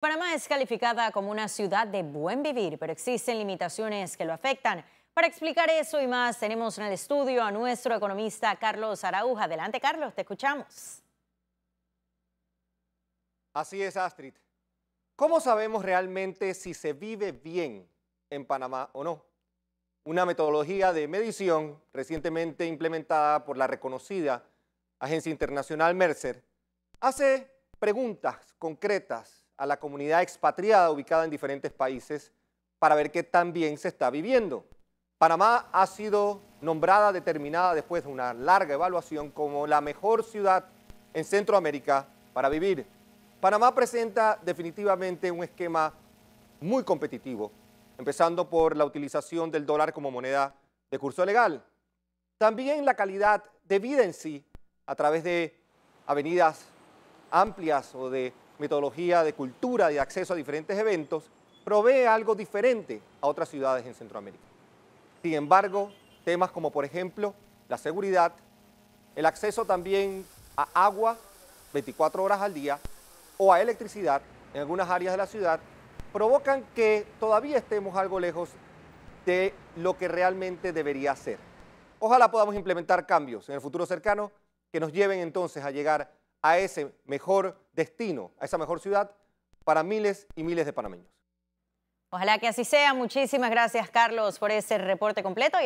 Panamá es calificada como una ciudad de buen vivir, pero existen limitaciones que lo afectan. Para explicar eso y más, tenemos en el estudio a nuestro economista Carlos Araújo. Adelante, Carlos, te escuchamos. Así es, Astrid. ¿Cómo sabemos realmente si se vive bien en Panamá o no? Una metodología de medición recientemente implementada por la reconocida agencia internacional Mercer hace preguntas concretas a la comunidad expatriada ubicada en diferentes países para ver qué tan bien se está viviendo. Panamá ha sido nombrada, determinada después de una larga evaluación como la mejor ciudad en Centroamérica para vivir. Panamá presenta definitivamente un esquema muy competitivo, empezando por la utilización del dólar como moneda de curso legal. También la calidad de vida en sí, a través de avenidas amplias o de metodología de cultura, de acceso a diferentes eventos, provee algo diferente a otras ciudades en Centroamérica. Sin embargo, temas como por ejemplo la seguridad, el acceso también a agua 24 horas al día o a electricidad en algunas áreas de la ciudad, provocan que todavía estemos algo lejos de lo que realmente debería ser. Ojalá podamos implementar cambios en el futuro cercano que nos lleven entonces a llegar a ese mejor destino a esa mejor ciudad para miles y miles de panameños. Ojalá que así sea. Muchísimas gracias, Carlos, por ese reporte completo.